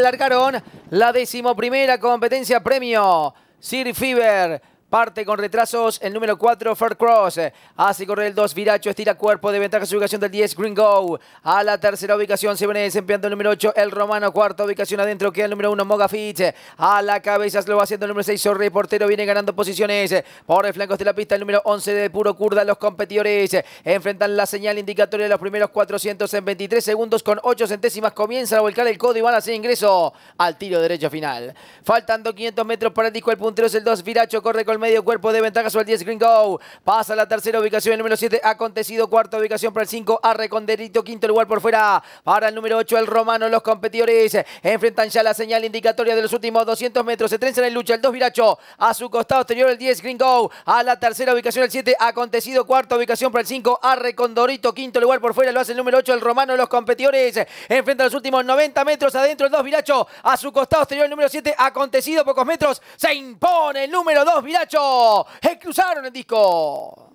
Largaron la decimoprimera competencia premio Sir Fever Parte con retrasos el número 4, Fair Cross. Hace correr el 2, Viracho estira cuerpo de ventaja su ubicación del 10, Green Go. A la tercera ubicación se viene desempeñando el número 8, El Romano. Cuarta ubicación adentro queda el número 1, Mogafich. A la cabeza se lo va haciendo el número 6, Sorri. Portero viene ganando posiciones. Por el flanco de la pista el número 11 de Puro Kurda. Los competidores enfrentan la señal indicatoria de los primeros 400 en 23 segundos con 8 centésimas. Comienza a volcar el codo y van a hacer ingreso al tiro derecho final. Faltando 500 metros para el disco. El puntero es el 2, Viracho corre con medio cuerpo de ventaja sobre el 10 Green Go. Pasa la tercera ubicación, el número 7 acontecido, cuarta ubicación para el 5 Arreconderito, quinto lugar por fuera para el número 8 el Romano. Los competidores enfrentan ya la señal indicatoria de los últimos 200 metros. Se trenzan en lucha el 2 Viracho, a su costado exterior el 10 Green Go. A la tercera ubicación el 7 acontecido, cuarta ubicación para el 5 Arreconderito quinto lugar por fuera lo hace el número 8 el Romano. Los competidores enfrentan los últimos 90 metros adentro el 2 Viracho, a su costado exterior el número 7 acontecido, pocos metros, se impone el número 2 Viracho muchachos, cruzaron el disco.